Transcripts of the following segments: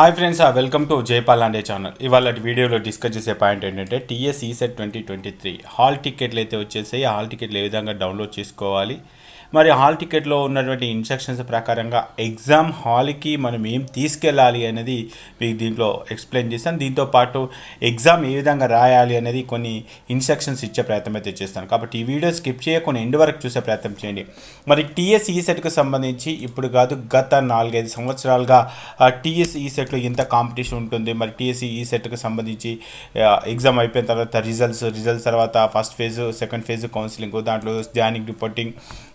hi friends ఆ welcome to Jaipal Ande channel ఇవాళ వీడియోలో డిస్కస్ చేసే పాయింట్ ఏంటంటే TS ECET twenty twenty three hall టికెట్లు అయితే వచ్చేసాయి హాల్ టికెట్లు ఏ విధంగా డౌన్లోడ్ చేసుకోవాలి మరి హాల్ టికెట్లో ఉన్నటువంటి ఇన్స్ట్రక్షన్స్ ప్రకారంగా ఎగ్జామ్ హాల్కి మనం ఏం తీసుకెళ్ళాలి అనేది మీకు దీంట్లో ఎక్స్ప్లెయిన్ చేస్తాను దీంతోపాటు ఎగ్జామ్ ఏ విధంగా రాయాలి అనేది కొన్ని ఇన్స్ట్రక్షన్స్ ఇచ్చే ప్రయత్నం అయితే చేస్తాను కాబట్టి ఈ వీడియో స్కిప్ చేయకుండా ఎండ్ వరకు చూసే ప్రయత్నం చేయండి మరి టీఎస్ ఈ సెట్కు సంబంధించి ఇప్పుడు కాదు గత నాలుగైదు సంవత్సరాలుగా టీఎస్ ఈ సెట్లో ఎంత కాంపిటీషన్ ఉంటుంది మరి టీఎస్ ఈ సెట్కు సంబంధించి ఎగ్జామ్ అయిపోయిన తర్వాత రిజల్ట్స్ రిజల్ట్స్ తర్వాత first phase second phase counselling దాంట్లో జానింగ్ రిపోర్టింగ్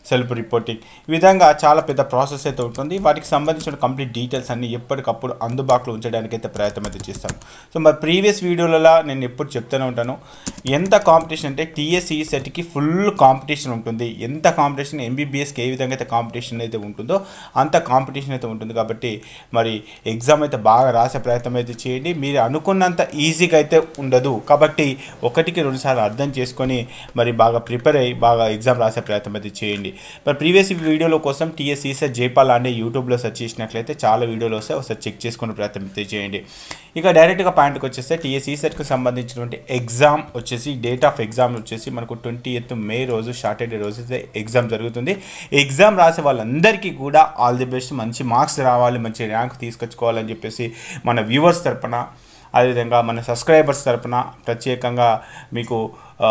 సెల్ వెలుపు రిపోర్టింగ్ ఈ విధంగా చాలా పెద్ద ప్రాసెస్ అయితే ఉంటుంది వాటికి సంబంధించిన కంప్లీట్ డీటెయిల్స్ అన్ని ఎప్పటికప్పుడు అందుబాటులో ఉంచడానికి అయితే ప్రయత్నం అయితే చేస్తాను సో మరి ప్రీవియస్ వీడియోలలో నేను ఎప్పుడు చెప్తూనే ఉంటాను ఎంత కాంపిటీషన్ అంటే టీఎస్ఈ సెట్కి ఫుల్ కాంపిటీషన్ ఉంటుంది ఎంత కాంపిటీషన్ ఎంబీబీఎస్కి ఏ విధంగా అయితే కాంపిటీషన్ అయితే ఉంటుందో అంత కాంపిటీషన్ అయితే ఉంటుంది కాబట్టి మరి ఎగ్జామ్ అయితే బాగా రాసే ప్రయత్నం అయితే చేయండి మీరు అనుకున్నంత ఈజీగా అయితే ఉండదు కాబట్టి ఒకటికి రెండుసార్లు అర్థం చేసుకొని మరి బాగా ప్రిపేర్ అయ్యి బాగా ఎగ్జామ్ రాసే ప్రయత్నం అయితే చేయండి మరి ప్రీవియస్ వీడియోల కోసం టీఎస్ఈసే జైపాల్ అనే యూట్యూబ్లో సెర్చ్ చేసినట్లయితే చాలా వీడియోలు వస్తే ఒకసారి చెక్ చేసుకుని ప్రయత్నం చేయండి ఇక డైరెక్ట్గా పాయింట్కి వచ్చేస్తే టీఎస్ఈసెట్కి సంబంధించినటువంటి ఎగ్జామ్ వచ్చేసి డేట్ ఆఫ్ ఎగ్జామ్ వచ్చేసి మనకు ట్వంటీ ఎయిత్ మే రోజు సాటర్డే రోజు ఎగ్జామ్ జరుగుతుంది ఎగ్జామ్ రాసే వాళ్ళందరికీ కూడా ఆల్ ది బెస్ట్ మంచి మార్క్స్ రావాలి మంచి ర్యాంక్ తీసుకొచ్చుకోవాలని చెప్పేసి మన వ్యూవర్స్ తరపున అదేవిధంగా మన సబ్స్క్రైబర్స్ తరపున ప్రత్యేకంగా మీకు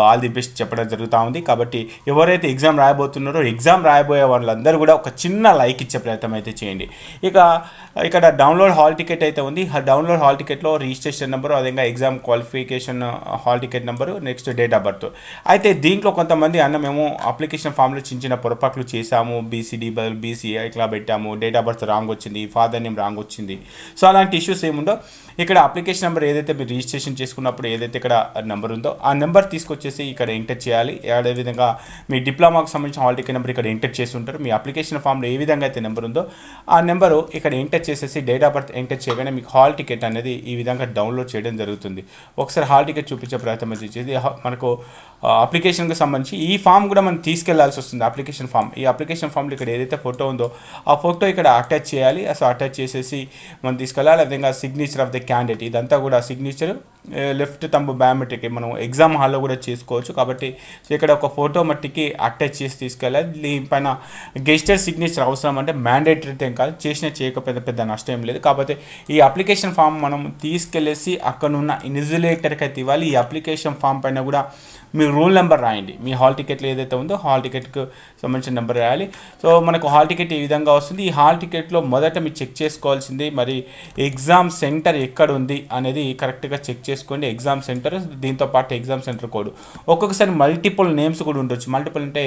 ఆల్ ది బెస్ట్ చెప్పడం జరుగుతూ ఉంది కాబట్టి ఎవరైతే ఎగ్జామ్ రాయబోతున్నారో ఎగ్జామ్ రాయబోయే వాళ్ళందరూ కూడా ఒక చిన్న లైక్ ఇచ్చే ప్రయత్నం అయితే చేయండి ఇక ఇక్కడ డౌన్లోడ్ హాల్ టికెట్ అయితే ఉంది ఆ డౌన్లోడ్ హాల్ టికెట్లో రిజిస్ట్రేషన్ నెంబరు అదేవిధంగా exam qualification hall ticket number next date of birth అయితే దీంట్లో కొంతమంది అన్న మేము అప్లికేషన్ ఫామ్లో చిన్న చిన్న పొరపాట్లు చేశాము బీసీడీ బదులు బీసీఏ ఇట్లా పెట్టాము డేట్ ఆఫ్ బర్త్ రాంగ్ వచ్చింది ఫాదర్ నేమ్ రాంగ్ వచ్చింది సో అలాంటి ఇష్యూస్ ఏముండో ఇక్కడ అప్లికేషన్ నెంబర్ ఏదైతే మీరు రిజిస్ట్రేషన్ చేసుకున్నప్పుడు ఏదైతే ఇక్కడ నెంబర్ ఉందో ఆ నెంబర్ తీసుకొని వచ్చేసి ఇక్కడ ఎంటర్ చేయాలి అదేవిధంగా మీ డిప్లొమాకి సంబంధించిన హాల్ టికెట్ నెంబర్ ఇక్కడ ఎంటర్ చేసి ఉంటారు మీ అప్లికేషన్ ఫామ్లో ఏ విధంగా అయితే నెంబర్ ఉందో ఆ నెంబరు ఇక్కడ ఎంటర్ చేసేసి డేట్ ఆఫ్ బర్త్ ఎంటర్ చేయగానే మీకు హాల్ టికెట్ అనేది ఈ విధంగా డౌన్లోడ్ చేయడం జరుగుతుంది ఒకసారి హాల్ టికెట్ చూపించే ప్రయత్నం చేసేది మనకు అప్లికేషన్కి సంబంధించి ఈ ఫామ్ కూడా మనం తీసుకెళ్లాల్సి వస్తుంది అప్లికేషన్ ఫామ్ ఈ అప్లికేషన్ ఫామ్లో ఇక్కడ ఏదైతే ఫోటో ఉందో ఆ ఫోటో ఇక్కడ అటాచ్ చేయాలి అసలు అటాచ్ చేసేసి మనం తీసుకెళ్ళాలి అదేవిధంగా సిగ్నేచర్ ఆఫ్ ద క్యాండిడేట్ ఇదంతా కూడా సిగ్నేచర్ లెఫ్ట్ తంబు బయోమెట్రిక్ మనం ఎగ్జామ్ హాల్లో కూడా చేసుకోవచ్చు కాబట్టి సో ఇక్కడ ఒక ఫోటో మట్టికి అటాచ్ చేసి తీసుకెళ్ళాలి దీనిపైన గెజిటర్ సిగ్నేచర్ అవసరం అంటే మ్యాండేటరీ ఏం కాదు చేసిన చేయకపోతే పెద్ద నష్టం ఏం లేదు కాకపోతే ఈ అప్లికేషన్ ఫామ్ మనం తీసుకెళ్ళేసి అక్కడున్న ఇన్విజిలేటర్కి అయితే ఇవ్వాలి ఈ అప్లికేషన్ ఫామ్ పైన కూడా మీ రూల్ నెంబర్ రాయండి మీ హాల్ టికెట్లు ఏదైతే ఉందో హాల్ టికెట్కి సంబంధించిన నెంబర్ రాయాలి సో మనకు హాల్ టికెట్ ఈ విధంగా వస్తుంది ఈ హాల్ టికెట్లో మొదట మీరు చెక్ చేసుకోవాల్సింది మరి ఎగ్జామ్ సెంటర్ ఎక్కడ ఉంది అనేది కరెక్ట్గా చెక్ చేసి చేసుకోండి ఎగ్జామ్ సెంటర్ దీంతో పాటు ఎగ్జామ్ సెంటర్ కోడ్ ఒక్కొక్కసారి మల్టిపుల్ నేమ్స్ కూడా ఉండొచ్చు మల్టిపుల్ అంటే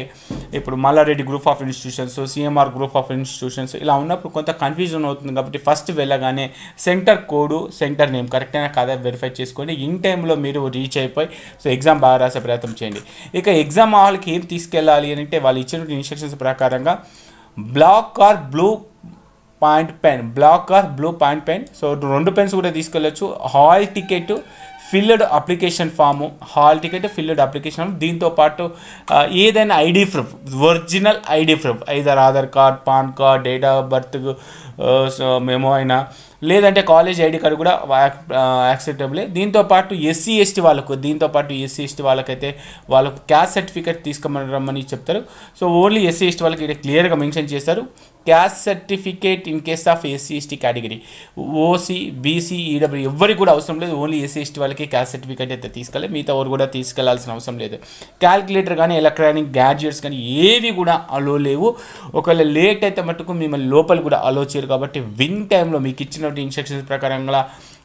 ఇప్పుడు Mallareddy group of institutions CMR group of institutions ఇలా ఉన్నప్పుడు కొంత కన్ఫ్యూజన్ అవుతుంది కాబట్టి ఫస్ట్ వెళ్ళగానే సెంటర్ కోడు సెంటర్ నేమ్ అయినా కాదా వెరిఫై చేసుకోండి ఇన్ టైంలో మీరు రీచ్ అయిపోయి సో ఎగ్జామ్ బాగా రాసే ప్రయత్నం చేయండి ఇక ఎగ్జామ్ హాల్కి ఏం తీసుకెళ్ళాలి అని అంటే వాళ్ళు ఇచ్చిన ఇన్స్ట్రక్షన్స్ ప్రకారంగా black or blue point pen black or blue point pen so రెండు పెన్స్ కూడా తీసుకెళ్ళొచ్చు hall ticket filled application form hall ticket filled application దీంతో పాటు ఏదైనా ID proof original ID proof either Aadhaar card PAN card date of birth memo అయినా లేదంటే college ID card కూడా యాక్సెప్టబులే దీంతో పాటు ఎస్సీ ఎస్టీ వాళ్ళకు దీంతో పాటు ఎస్సీ ఎస్టీ వాళ్ళకైతే వాళ్ళకు క్యాస్ట్ సర్టిఫికేట్ తీసుకోమని రమ్మని చెప్తారు సో ఓన్లీ ఎస్సీ ఎస్టీ వాళ్ళకి ఇక్కడ క్లియర్గా మెన్షన్ చేస్తారు caste certificate in case of SC ST category OC BC EW ఎవరికి కూడా అవసరం లేదు ఓన్లీ ఎస్సీ ఎస్టీ వాళ్ళకి ఎవరికి క్యాస్ట్ సర్టిఫికేట్ అయితే తీసుకెళ్ళి మిగతా ఎవరు కూడా తీసుకెళ్లాల్సిన అవసరం లేదు క్యాల్కులేటర్ కానీ ఎలక్ట్రానిక్ గ్యాడ్జెట్స్ కానీ ఏవి కూడా అలో లేవు ఒకవేళ లేట్ అయితే మటుకు మిమ్మల్ని లోపల కూడా అలో చేయరు కాబట్టి విన్ టైంలో మీకు ఇచ్చినటువంటి ఇన్స్ట్రక్షన్స్ ప్రకారంగా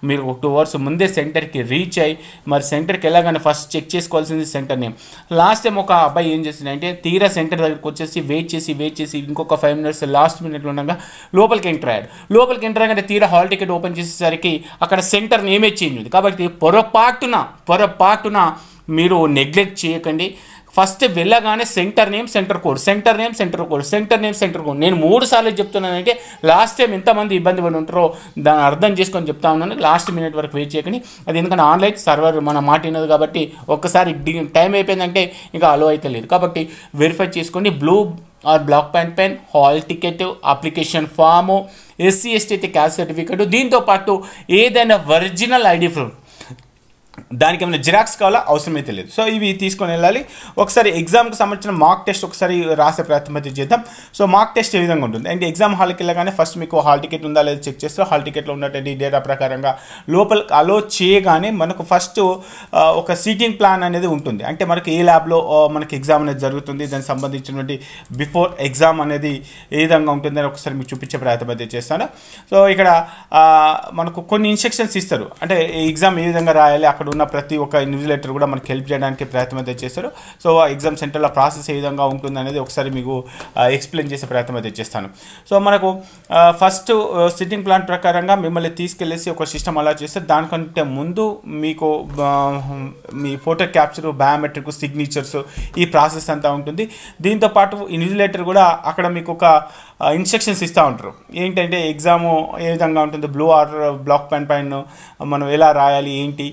మీరు ఒక టూ అవర్స్ ముందే సెంటర్కి రీచ్ అయ్యి మరి సెంటర్కి వెళ్ళగానే ఫస్ట్ చెక్ చేసుకోవాల్సింది సెంటర్ నేమ్ లాస్ట్ టైం ఒక అబ్బాయి ఏం చేసిందంటే తీరా సెంటర్ దగ్గరికి వచ్చేసి వెయిట్ చేసి వెయిట్ చేసి ఇంకొక ఫైవ్ మినిట్స్ లాస్ట్ మినిట్లో ఉండగా లోపలికి ఎంటర్ అయ్యాడు లోపలికి ఎంటర్ అయ్యాక తీరా హాల్ టికెట్ ఓపెన్ చేసేసరికి అక్కడ సెంటర్ నేమే చేంజ్ ఉంది కాబట్టి పొరపాటున పొరపాటున మీరు నెగ్లెక్ట్ చేయకండి ఫస్ట్ వెళ్ళగానే centre name centre code centre name centre code centre name centre code నేను మూడు సార్లు చెప్తున్నానంటే లాస్ట్ టైం ఎంతమంది ఇబ్బంది పడి ఉంటారో దాన్ని అర్థం చేసుకొని చెప్తా ఉన్నాను లాస్ట్ మినిట్ వరకు వెయిట్ చేయకని అది ఎందుకంటే ఆన్లైన్ సర్వర్ మన మాట వినదు కాబట్టి ఒక్కసారి టైం అయిపోయిందంటే ఇంకా అలో అయితే లేదు కాబట్టి వెరిఫై చేసుకోండి blue or black point pen hall ticket application form SC ST అయితే క్యాస్ట్ సర్టిఫికేట్ దీంతో పాటు ఏదైనా ఒరిజినల్ ఐడి ప్రూఫ్ దానికి ఏమైనా జిరాక్స్ కావాలా అవసరమైతే లేదు సో ఇవి తీసుకొని వెళ్ళాలి ఒకసారి ఎగ్జామ్కి సంబంధించిన మార్క్ టెస్ట్ ఒకసారి రాసే ప్రయత్నం అయితే చేద్దాం సో మార్క్ టెస్ట్ ఏ విధంగా ఉంటుంది అండ్ ఎగ్జామ్ హాల్కి వెళ్ళగానే ఫస్ట్ మీకు హాల్ టికెట్ ఉందా లేదా చెక్ చేస్తే హాల్ టికెట్లో ఉన్నటువంటి డేటా ప్రకారంగా లోపల అలో చేయగానే మనకు ఫస్ట్ ఒక సీటింగ్ ప్లాన్ అనేది ఉంటుంది అంటే మనకు ఏ ల్యాబ్లో మనకి ఎగ్జామ్ అనేది జరుగుతుంది దానికి సంబంధించినటువంటి బిఫోర్ ఎగ్జామ్ అనేది ఏ విధంగా ఉంటుందని ఒకసారి మీకు చూపించే ప్రయత్నం అయితే చేస్తాను సో ఇక్కడ మనకు కొన్ని ఇన్స్ట్రక్షన్స్ ఇస్తారు అంటే ఎగ్జామ్ ఏ విధంగా రాయాలి అక్కడ ఉన్న ప్రతి ఒక్క ఇన్విజిలేటర్ కూడా మనకి హెల్ప్ చేయడానికి ప్రయత్నం అయితే చేశారు సో ఆ ఎగ్జామ్ సెంటర్లో ప్రాసెస్ ఏ విధంగా ఉంటుంది అనేది ఒకసారి మీకు ఎక్స్ప్లెయిన్ చేసే ప్రయత్నం అయితే చేస్తాను సో మనకు ఫస్ట్ సిట్టింగ్ ప్లాన్ ప్రకారంగా మిమ్మల్ని తీసుకెళ్ళేసి ఒక సిస్టమ్ అలా చేస్తే దానికంటే ముందు మీకు మీ ఫోటో క్యాప్చర్ బయోమెట్రిక్ సిగ్నేచర్స్ ఈ ప్రాసెస్ అంతా ఉంటుంది దీంతోపాటు ఇన్విజిలేటర్ కూడా అక్కడ మీకు ఒక ఇన్స్ట్రక్షన్స్ ఇస్తూ ఉంటారు ఏంటంటే ఎగ్జాము ఏ విధంగా ఉంటుంది బ్లూ ఆర్డర్ బ్లాక్ పెన్ పైన మనం ఎలా రాయాలి ఏంటి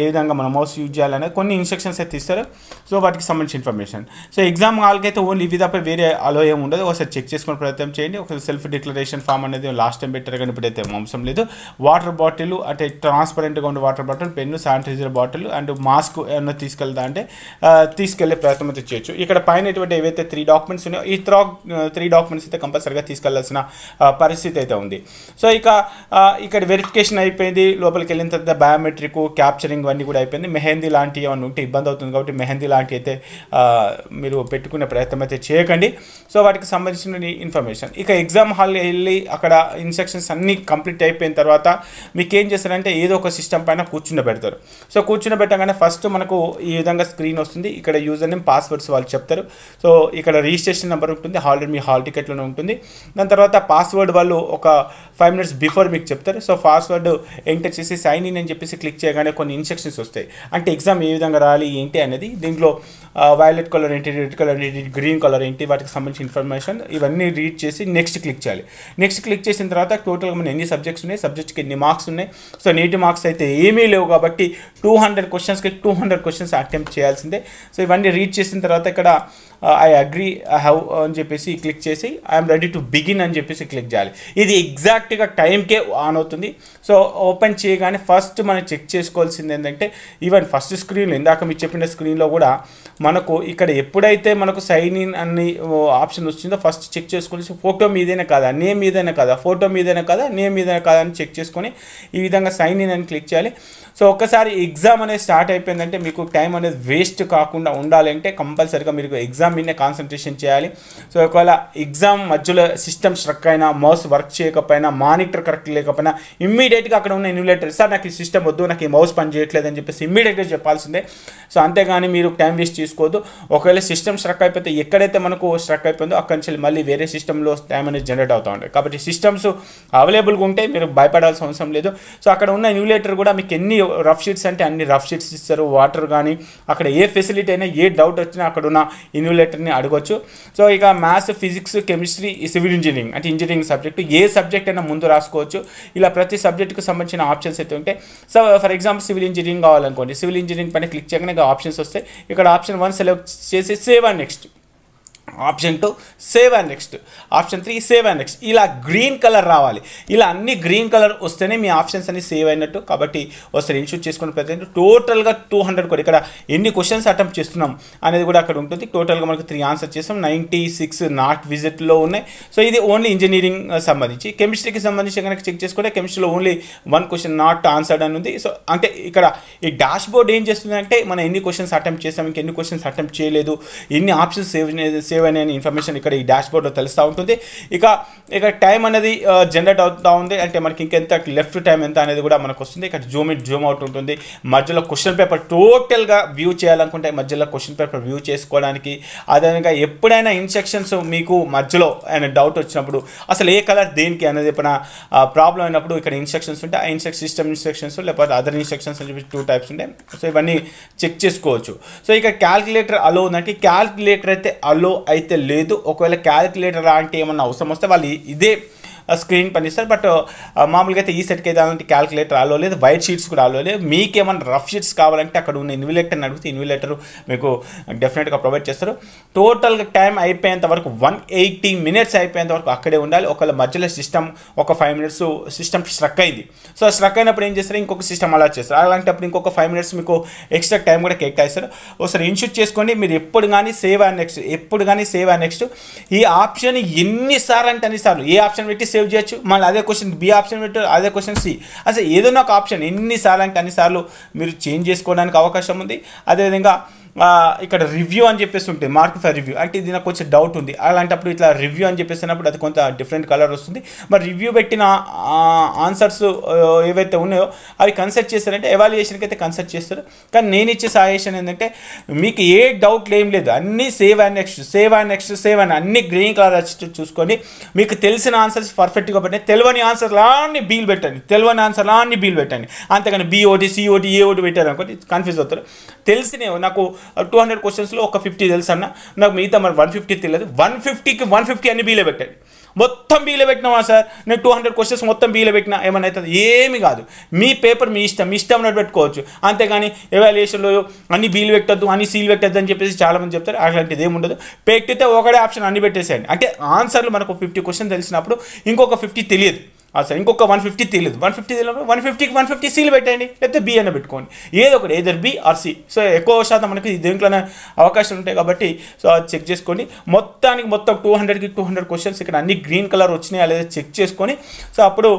ఏ విధంగా మనం మౌస్ యూజ్ చేయాలనే కొన్ని ఇన్స్ట్రక్షన్స్ అయితే ఇస్తారు సో వాటికి సంబంధించిన ఇన్ఫర్మేషన్ సో ఎగ్జామ్ వాళ్ళకైతే ఓన్లీ ఇవి తప్ప వేరే అలో ఏమి ఉండదు ఒకసారి చెక్ చేసుకునే ప్రయత్నం చేయండి ఒకసారి సెల్ఫ్ డిక్లరేషన్ ఫామ్ అనేది లాస్ట్ టైం పెట్టారు కానీ ఇప్పుడైతే అంశం లేదు వాటర్ బాటిల్ అంటే ట్రాన్స్పరెంట్గా ఉండే water bottle pen sanitiser bottle and mask ఏమన్నా తీసుకెళ్తా అంటే తీసుకెళ్లే ప్రయత్నం అయితే చేయొచ్చు ఇక్కడ పైన ఏవైతే త్రీ డాక్యుమెంట్స్ ఉన్నాయో ఈ త్రా త్రీ డాక్యుమెంట్స్ అయితే కంపల్సరీగా తీసుకెళ్లాల్సిన పరిస్థితి అయితే ఉంది సో ఇక ఇక్కడ వెరిఫికేషన్ అయిపోయింది లోపలికి వెళ్ళిన తర్వాత బయోమెట్రిక్ క్యాప్చర్ మ్యానుఫ్యాక్చరింగ్ అన్నీ కూడా అయిపోయింది మెహందీ లాంటివి ఏమైనా ఉంటే ఇబ్బంది అవుతుంది కాబట్టి మెహందీ లాంటి అయితే మీరు పెట్టుకునే ప్రయత్నం అయితే చేయకండి సో వాటికి సంబంధించిన ఇన్ఫర్మేషన్ ఇక ఎగ్జామ్ హాల్ వెళ్ళి అక్కడ ఇన్స్ట్రక్షన్స్ అన్నీ కంప్లీట్ అయిపోయిన తర్వాత మీకు ఏం చేస్తారంటే ఏదో ఒక సిస్టమ్ పైన కూర్చుని పెడతారు సో కూర్చుని పెట్టగానే ఫస్ట్ మనకు ఈ విధంగా స్క్రీన్ వస్తుంది ఇక్కడ యూజర్ నేమ్ పాస్వర్డ్స్ వాళ్ళు చెప్తారు సో ఇక్కడ రిజిస్ట్రేషన్ నెంబర్ ఉంటుంది హాల్ మీ హాల్ టికెట్లోనే ఉంటుంది దాని తర్వాత పాస్వర్డ్ వాళ్ళు ఒక ఫైవ్ మినిట్స్ బిఫోర్ మీకు చెప్తారు సో పాస్వర్డ్ ఎంటర్ చేసి సైన్ ఇన్ అని చెప్పేసి క్లిక్ చేయగానే కొన్ని ఇన్స్ట్రక్షన్స్ వస్తాయి అంటే ఎగ్జామ్ ఏ విధంగా రాయాలి ఏంటి అనేది దీంట్లో వైలెట్ కలర్ ఏంటి రెడ్ కలర్ ఏంటి గ్రీన్ కలర్ ఏంటి వాటికి సంబంధించిన ఇన్ఫర్మేషన్ ఇవన్నీ రీడ్ చేసి నెక్స్ట్ క్లిక్ చేయాలి నెక్స్ట్ క్లిక్ చేసిన తర్వాత టోటల్గా మన ఎన్ని సబ్జెక్ట్స్ ఉన్నాయి సబ్జెక్ట్కి ఎన్ని మార్క్స్ ఉన్నాయి సో నీటి మార్క్స్ అయితే ఏమీ లేవు కాబట్టి టూ హండ్రెడ్ క్వశ్చన్స్కి టూ హండ్రెడ్ క్వశ్చన్స్ అటెంప్ట్ చేయాల్సిందే సో ఇవన్నీ రీడ్ చేసిన తర్వాత ఇక్కడ ఐ అగ్రీ ఐ హ్యావ్ అని చెప్పేసి క్లిక్ చేసి ఐఎమ్ రెడీ టు బిగిన్ అని చెప్పేసి క్లిక్ చేయాలి ఇది ఎగ్జాక్ట్గా టైంకే ఆన్ అవుతుంది సో ఓపెన్ చేయగానే ఫస్ట్ మనం చెక్ చేసుకోవాల్సింది చేసింది ఏంటంటే ఈవెన్ ఫస్ట్ స్క్రీన్లో ఇందాక మీరు చెప్పిన స్క్రీన్లో కూడా మనకు ఇక్కడ ఎప్పుడైతే మనకు సైన్ ఇన్ అని ఆప్షన్ వచ్చిందో ఫస్ట్ చెక్ చేసుకొని ఫోటో మీదైనా కాదా నేమ్ మీదైనా కాదా ఫోటో మీదైనా కాదా నేమ్ మీదైనా కాదా అని చెక్ చేసుకొని ఈ విధంగా సైన్ ఇన్ అని క్లిక్ చేయాలి సో ఒక్కసారి ఎగ్జామ్ అనేది స్టార్ట్ అయిపోయిందంటే మీకు టైం అనేది వేస్ట్ కాకుండా ఉండాలంటే కంపల్సరీగా మీరు ఎగ్జామ్ మీదనే కాన్సన్ట్రేషన్ చేయాలి సో ఒకవేళ ఎగ్జామ్ మధ్యలో సిస్టమ్ స్ట్రక్ అయినా మౌస్ వర్క్ చేయకపోయినా మానిటర్ కరెక్ట్ లేకపోయినా ఇమ్మీడియట్గా అక్కడ ఉన్న ఎన్యులేటర్ సార్ నాకు ఈ సిస్టమ్ వద్దు నాకు ఈ మౌస్ పని చేయట్లేదని చెప్పేసి ఇమ్మీడియట్గా చెప్పాల్సిందే సో అంతేగాని మీరు టైం వేస్ట్ చేసుకోవద్దు ఒకవేళ సిస్టమ్ స్ట్రక్ అయిపోతే ఎక్కడైతే మనకు స్ట్రక్ అయిపోయిందో అక్కడి నుంచి మళ్ళీ వేరే సిస్టంలో టైం అనేది జనరేట్ అవుతూ ఉంటాయి కాబట్టి సిస్టమ్స్ అవైలబుల్గా ఉంటే మీరు భయపడాల్సిన అవసరం లేదు సో అక్కడ ఉన్న న్యూలేటర్ కూడా మీకు ఎన్ని రఫ్ షీట్స్ అంటే అన్ని రఫ్ షీట్స్ ఇస్తారు వాటర్ కానీ అక్కడ ఏ ఫెసిలిటీ అయినా ఏ డౌట్ వచ్చినా అక్కడ ఉన్న ఇన్యులేటర్ని అడగొచ్చు సో ఇక maths physics chemistry civil engineering అంటే ఇంజనీరింగ్ సబ్జెక్టు ఏ సబ్జెక్ట్ అయినా ముందు రాసుకోవచ్చు ఇలా ప్రతి సబ్జెక్టుకు సంబంధించిన ఆప్షన్స్ అయితే ఉంటాయి so for example civil engineering కావాలనుకోండి సివిల్ ఇంజనీరింగ్ పైన క్లిక్ చేయగానే ఆప్షన్స్ వస్తాయి ఇక్కడ ఆప్షన్ వన్ సెలెక్ట్ చేసి save and next option two save and next option three save and next ఇలా గ్రీన్ కలర్ రావాలి ఇలా అన్ని గ్రీన్ కలర్ వస్తేనే మీ ఆప్షన్స్ అన్ని సేవ్ అయినట్టు కాబట్టి వస్తారు ఇన్షూట్ చేసుకున్న ప్రతి టోటల్గా టూ హండ్రెడ్ కూడా ఇక్కడ ఎన్ని క్వశ్చన్స్ అటెంప్ట్ చేస్తున్నాం అనేది కూడా అక్కడ ఉంటుంది టోటల్గా మనకు త్రీ ఆన్సర్ చేస్తాం నైంటీ సిక్స్ నాట్ విజిట్లో ఉన్నాయి సో ఇది ఓన్లీ ఇంజనీరింగ్ uh, సంబంధించి కెమిస్ట్రీకి సంబంధించి కనుక చెక్ చేసుకుంటే కెమిస్ట్రీలో only one question not answered అని ఉంది సో అంటే ఇక్కడ ఈ డాష్ బోర్డ్ ఏం చేస్తుంది అంటే మనం ఎన్ని క్వశ్చన్స్ అటెంప్ట్ చేసాం ఇంకెన్ని క్వశ్చన్స్ అటెంప్ట్ చేయలేదు ఎన్ని ఆప్షన్స్ సేవ్ సేవ్ అనే ఇన్ఫర్మేషన్ ఇక్కడ ఈ డాష్ బోర్డ్లో తెలుస్తూ ఉంటుంది ఇక ఇక టైం అనేది జనరేట్ అవుతూ ఉంది అంటే మనకి ఇంకెంత లెఫ్ట్ టైం ఎంత అనేది కూడా మనకు వస్తుంది ఇక్కడ జూమ్ ఇట్ జూమ్ అవుట్ ఉంటుంది మధ్యలో క్వశ్చన్ పేపర్ టోటల్గా వ్యూ చేయాలనుకుంటే మధ్యలో క్వశ్చన్ పేపర్ వ్యూ చేసుకోవడానికి అదేవిధంగా ఎప్పుడైనా ఇన్స్ట్రక్షన్స్ మీకు మధ్యలో ఆయన డౌట్ వచ్చినప్పుడు అసలు ఏ కలర్ దేనికి అనేది ఎప్పుడైనా ప్రాబ్లం అయినప్పుడు ఇక్కడ ఇన్స్ట్రక్షన్స్ ఉంటే ఆ ఇన్స్ట్రక్షన్ సిస్టమ్ ఇన్స్ట్రక్షన్స్ లేకపోతే అదర్ ఇన్స్ట్రక్షన్స్ అని చెప్పి టూ టైప్స్ ఉంటాయి సో ఇవన్నీ చెక్ చేసుకోవచ్చు సో ఇక క్యాలిక్యులేటర్ అలో ఉందంటే క్యాలిక్యులేటర్ అయితే అలో అయితే లేదు ఒకవేళ క్యాలిక్యులేటర్ లాంటివి ఏమన్నా అవసరం వస్తే వాళ్ళు ఇదే స్క్రీన్ పనిస్తారు బట్ మామూలుగా అయితే ఈ సెట్కి అయితే క్యాలిక్యులేటర్ ఆలో లేదు వైట్ షీట్స్ కూడా ఆలో లేదు మీకేమైనా రఫ్ షీట్స్ కావాలంటే అక్కడ ఉన్న ఇన్విలేటర్ని అడిగితే ఇన్విలేటర్ మీకు డెఫినెట్గా ప్రొవైడ్ చేస్తారు టోటల్గా టైం అయిపోయేంత వరకు వన్ ఎయిటీ మినిట్స్ అయిపోయేంత వరకు అక్కడే ఉండాలి ఒకవేళ మధ్యలో సిస్టమ్ ఒక ఫైవ్ మినిట్స్ సిస్టమ్ స్ట్రక్ అయింది సో స్ట్రక్ అయినప్పుడు ఏం చేస్తారు ఇంకొక సిస్టమ్ అలా చేస్తారు అలాంటప్పుడు ఇంకొక ఫైవ్ మినిట్స్ మీకు ఎక్స్ట్రా టైం కూడా కేక్ ఇస్తారు ఒకసారి ఇన్షూట్ చేసుకోండి మీరు ఎప్పుడు కానీ సేవ్ అండ్ నెక్స్ట్ ఎప్పుడు కానీ సేవ్ అండ్ నెక్స్ట్ ఈ ఆప్షన్ ఎన్నిసార్లు అంటే అన్నిసార్లు ఏ ఆప్షన్ పెట్టి సేవ్ చేయొచ్చు మళ్ళీ అదే క్వశ్చన్ బి ఆప్షన్ పెట్టారు అదే క్వశ్చన్ సి అసలు ఏదైనా ఒక ఆప్షన్ ఎన్నిసార్లు అంటే అన్నిసార్లు మీరు చేంజ్ చేసుకోవడానికి అవకాశం ఉంది అదేవిధంగా ఇక్కడ రివ్యూ అని చెప్పేసి ఉంటుంది మార్క్ ఫర్ రివ్యూ అంటే ఇది నాకు డౌట్ ఉంది అలాంటప్పుడు ఇట్లా రివ్యూ అని చెప్పేసినప్పుడు అది కొంత డిఫరెంట్ కలర్ వస్తుంది మరి రివ్యూ పెట్టిన ఆన్సర్స్ ఏవైతే ఉన్నాయో అవి కన్సల్ట్ చేస్తారంటే ఎవాల్యుయేషన్కి అయితే కన్సల్ట్ చేస్తారు కానీ నేను ఇచ్చే సజెషన్ ఏంటంటే మీకు ఏ డౌట్ ఏం లేదు అన్నీ save and next save and next save and అన్ని గ్రీన్ కలర్ వచ్చేటట్టు చూసుకొని మీకు తెలిసిన ఆన్సర్స్ పర్ఫెక్ట్గా పెట్టండి తెలియని ఆన్సర్లు అన్ని బీల్ పెట్టండి తెలియని ఆన్సర్లు అన్ని బీల్ పెట్టండి అంతేగాని బీఓటి సిఓటి ఏఓటి పెట్టారు అనుకోండి కన్ఫ్యూజ్ అవుతారు తెలిసినే నాకు టూ హండ్రెడ్ క్వశ్చన్స్లో ఒక ఫిఫ్టీ తెలుసు అన్న నాకు మిగతా మరి వన్ ఫిఫ్టీ తెలియదు వన్ ఫిఫ్టీకి వన్ ఫిఫ్టీ అని బీలో పెట్టండి మొత్తం బీలో పెట్టినావా సార్ నేను టూ హండ్రెడ్ క్వశ్చన్స్ మొత్తం బీలో పెట్టినా ఏమైనా అవుతుంది ఏమి కాదు మీ పేపర్ మీ ఇష్టం మీ ఇష్టం ఉన్నట్టు పెట్టుకోవచ్చు అంతేగాని ఎవాల్యుయేషన్లో అన్ని బీలు పెట్టద్దు అన్ని సీలు పెట్టద్దు అని చెప్పేసి చాలామంది చెప్తారు అట్లాంటిది ఏమి ఉండదు పెట్టితే ఒకటే ఆప్షన్ అన్ని పెట్టేసేయండి అంటే ఆన్సర్లు మనకు ఫిఫ్టీ క్వశ్చన్ తెలిసినప్పుడు ఇంకొక ఫిఫ్టీ తెలియదు సరే ఇంకొక వన్ ఫిఫ్టీ తీయలేదు వన్ ఫిఫ్టీ తీయలేదు వన్ ఫిఫ్టీకి వన్ ఫిఫ్టీ సీలు పెట్టండి లేకపోతే బి అన్న పెట్టుకోండి ఏదో ఒకటి either B or C so ఎక్కువ శాతం మనకి దీంట్లోనే అవకాశాలు ఉంటాయి కాబట్టి సో అది చెక్ చేసుకోండి మొత్తానికి మొత్తం టూ హండ్రెడ్కి టూ హండ్రెడ్ క్వశ్చన్స్ ఇక్కడ అన్ని గ్రీన్ కలర్ వచ్చినాయా లేదా చెక్ చేసుకొని సో అప్పుడు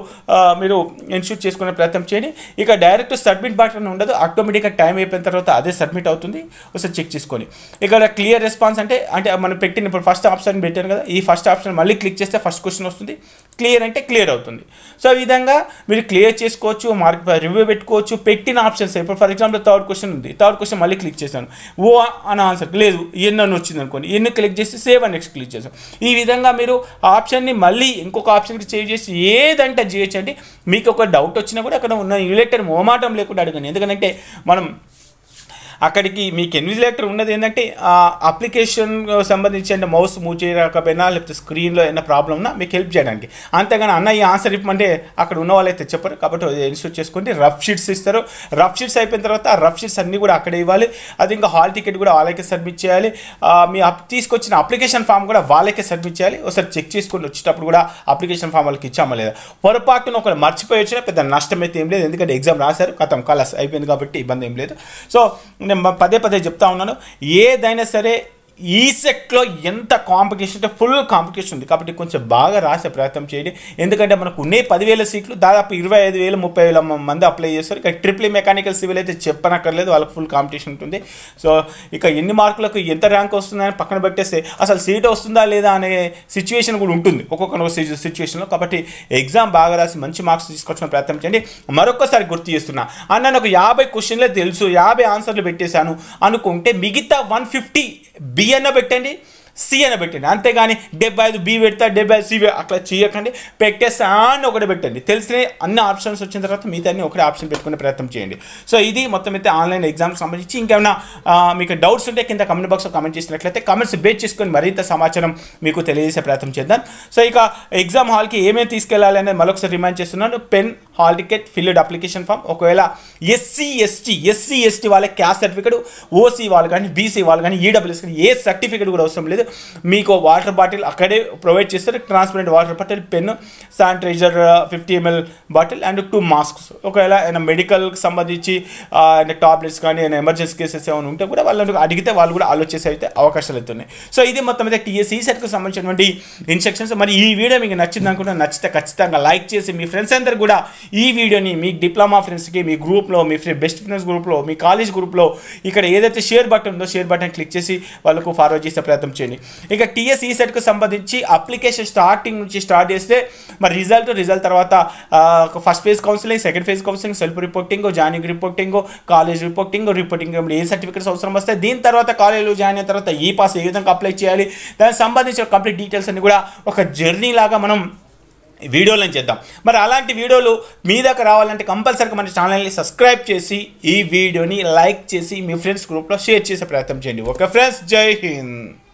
మీరు ఇన్స్టిట్యూట్ చేసుకునే ప్రయత్నం చేయండి ఇక డైరెక్ట్ సబ్మిట్ బటన్ ఉండదు ఆటోమేటిక్గా టైం అయిపోయిన తర్వాత అదే సబ్మిట్ అవుతుంది ఒకసారి చెక్ చేసుకొని ఇక్కడ క్లియర్ రెస్పాన్స్ అంటే అంటే మనం పెట్టిన ఇప్పుడు ఫస్ట్ ఆప్షన్ పెట్టాను కదా ఈ ఫస్ట్ ఆప్షన్ మళ్ళీ క్లిక్ చేస్తే ఫస్ట్ క్వశ్చన్ వస్తుంది క్లియర్ అంటే క్లియర్ అవుతుంది సో ఈ విధంగా మీరు క్లియర్ చేసుకోవచ్చు మార్క్ రివ్యూ పెట్టుకోవచ్చు పెట్టిన ఆప్షన్స్ ఇప్పుడు ఫర్ ఎగ్జాంపుల్ థర్డ్ క్వశ్చన్ ఉంది థర్డ్ క్వశ్చన్ మళ్ళీ క్లిక్ చేశాను ఓ అని ఆన్సర్ లేదు ఎన్ అని వచ్చింది అనుకోండి ఎన్ని క్లిక్ చేసి సేవ్ అని నెక్స్ట్ క్లిక్ చేశాను ఈ విధంగా మీరు ఆప్షన్ని మళ్ళీ ఇంకొక ఆప్షన్కి సేవ్ చేసి ఏదంటే అంటే మీకు ఒక డౌట్ వచ్చినా కూడా అక్కడ ఉన్న రిలేటెడ్ మోమాటం లేకుండా అడగండి ఎందుకంటే మనం అక్కడికి మీకు ఎన్విజిలేటర్ ఉన్నది ఏంటంటే ఆ అప్లికేషన్ సంబంధించి అంటే మౌస్ మూవ్ చేయకపోయినా లేకపోతే స్క్రీన్లో ఏమైనా ప్రాబ్లం ఉన్నా మీకు హెల్ప్ చేయడానికి అంతేగాని అన్న ఈ ఆన్సర్ ఇప్పమంటే అక్కడ ఉన్న వాళ్ళైతే చెప్పరు కాబట్టి ఇన్స్టూట్ చేసుకుంటే రఫ్ షీట్స్ ఇస్తారు రఫ్ షీట్స్ అయిపోయిన తర్వాత ఆ రఫ్ షీట్స్ అన్నీ కూడా అక్కడే ఇవ్వాలి అది ఇంకా హాల్ టికెట్ కూడా వాళ్ళకే సబ్మిట్ చేయాలి మీ తీసుకొచ్చిన అప్లికేషన్ ఫామ్ కూడా వాళ్ళకే సబ్మిట్ చేయాలి ఒకసారి చెక్ చేసుకుని వచ్చేటప్పుడు కూడా అప్లికేషన్ ఫామ్ వాళ్ళకి ఇచ్చామా లేదా పొరపాటున ఒకరు మర్చిపోయి వచ్చినా పెద్ద నష్టం అయితే ఏం లేదు ఎందుకంటే ఎగ్జామ్ రాశారు కథం కలస్ అయిపోయింది కాబట్టి ఇబ్బంది ఏం లేదు సో నేను పదే పదే చెప్తా ఉన్నాను ఏదైనా సరే ఈ సెట్లో ఎంత కాంపిటీషన్ అంటే ఫుల్ కాంపిటీషన్ ఉంది కాబట్టి కొంచెం బాగా రాసే ప్రయత్నం చేయండి ఎందుకంటే మనకు ఉండే పదివేల సీట్లు దాదాపు ఇరవై ఐదు వేలు ముప్పై వేల మంది అప్లై చేస్తారు ఇక ట్రిపుల్ మెకానికల్ సివిల్ అయితే చెప్పనక్కర్లేదు వాళ్ళకి ఫుల్ కాంపిటీషన్ ఉంటుంది సో ఇక ఎన్ని మార్కులకు ఎంత ర్యాంక్ వస్తుందని పక్కన పెట్టేస్తే అసలు సీట్ వస్తుందా లేదా అనే సిచ్యువేషన్ కూడా ఉంటుంది ఒక్కొక్క సిచ్యువేషన్లో కాబట్టి ఎగ్జామ్ బాగా రాసి మంచి మార్క్స్ తీసుకొచ్చిన ప్రయత్నం చేయండి మరొకసారి గుర్తు చేస్తున్నా అన్న ఒక యాభై క్వశ్చన్లే తెలుసు యాభై ఆన్సర్లు పెట్టేశాను అనుకుంటే మిగతా వన్ ఫిఫ్టీ బి అన్న పెట్టండి సి అని పెట్టండి అంతేగాని డెబ్బై ఐదు బి పెడతా డెబ్బై ఐదు సి అట్లా చేయకండి పెట్టేస్తా అని ఒకటి పెట్టండి తెలిసిన అన్ని ఆప్షన్స్ వచ్చిన తర్వాత మిగతా అన్ని ఒకటే ఆప్షన్ పెట్టుకునే ప్రయత్నం చేయండి సో ఇది మొత్తం అయితే ఆన్లైన్ ఎగ్జామ్స్ సంబంధించి ఇంకేమైనా మీకు డౌట్స్ ఉంటే కింద కమెంట్ బాక్స్లో కమెంట్ చేసినట్లయితే కమెంట్స్ బేస్ చేసుకొని మరింత సమాచారం మీకు తెలియజేసే ప్రయత్నం చేద్దాం సో ఇక ఎగ్జామ్ హాల్కి ఏమేమి తీసుకెళ్లాలి అనేది మరొకసారి రిమైండ్ చేస్తున్నాను pen hall ticket filled application form ఒకవేళ ఎస్సీ ఎస్టీ ఎస్సీ ఎస్టీ వాళ్ళకి క్యాస్ట్ సర్టిఫికేట్ ఓసీ వాళ్ళు కానీ బీసీ వాళ్ళు కానీ ఈడబ్ల్యూఎస్ కానీ ఏ సర్టిఫికేట్ కూడా అవసరం లేదు మీకు వాటర్ బాటిల్ అక్కడే ప్రొవైడ్ చేస్తారు transparent water bottle pen sanitiser fifty ml bottle and two masks ఒకవేళ ఏమైనా మెడికల్కి సంబంధించి టాబ్లెట్స్ కానీ ఏమైనా ఎమర్జెన్సీ కేసెస్ ఏమైనా ఉంటే కూడా వాళ్ళు అడిగితే వాళ్ళు కూడా ఆలోచించే అయితే అవకాశాలు అవుతున్నాయి సో ఇది మొత్తం అయితే టీఎస్ఈ సెట్కి e సంబంధించినటువంటి ఇన్స్ట్రక్షన్స్ మరి ఈ వీడియో మీకు నచ్చింది అనుకుంటే నచ్చితే ఖచ్చితంగా లైక్ చేసి మీ ఫ్రెండ్స్ అందరు కూడా ఈ వీడియోని మీ డిప్లొమా ఫ్రెండ్స్కి మీ గ్రూప్లో మీ బెస్ట్ ఫ్రెండ్స్ గ్రూప్లో మీ కాలేజ్ గ్రూప్లో ఇక్కడ ఏదైతే షేర్ బటన్ ఉందో షేర్ బటన్ క్లిక్ చేసి వాళ్ళకు ఫార్వర్డ్ చేసే ప్రయత్నం చేయండి ఇక టీఎస్ ఈ సెట్కు సంబంధించి అప్లికేషన్ స్టార్టింగ్ నుంచి స్టార్ట్ చేస్తే మరి రిజల్ట్ రిజల్ట్ తర్వాత first phase counselling second phase counselling self reporting joining reporting college reporting reporting ఏ సర్టిఫికేట్స్ అవసరం వస్తే దీని తర్వాత కాలేజీలో జాయిన్ అయిన తర్వాత ఈ పాస్ ఏ విధంగా అప్లై చేయాలి దానికి సంబంధించిన కంప్లీట్ డీటెయిల్స్ అన్ని కూడా ఒక జర్నీ లాగా మనం వీడియోలను చేద్దాం మరి అలాంటి వీడియోలు మీ దాకా రావాలంటే కంపల్సరీగా మన ఛానల్ని సబ్స్క్రైబ్ చేసి ఈ వీడియోని లైక్ చేసి మీ ఫ్రెండ్స్ గ్రూప్లో షేర్ చేసే ప్రయత్నం చేయండి ఓకే ఫ్రెండ్స్ జై హింద్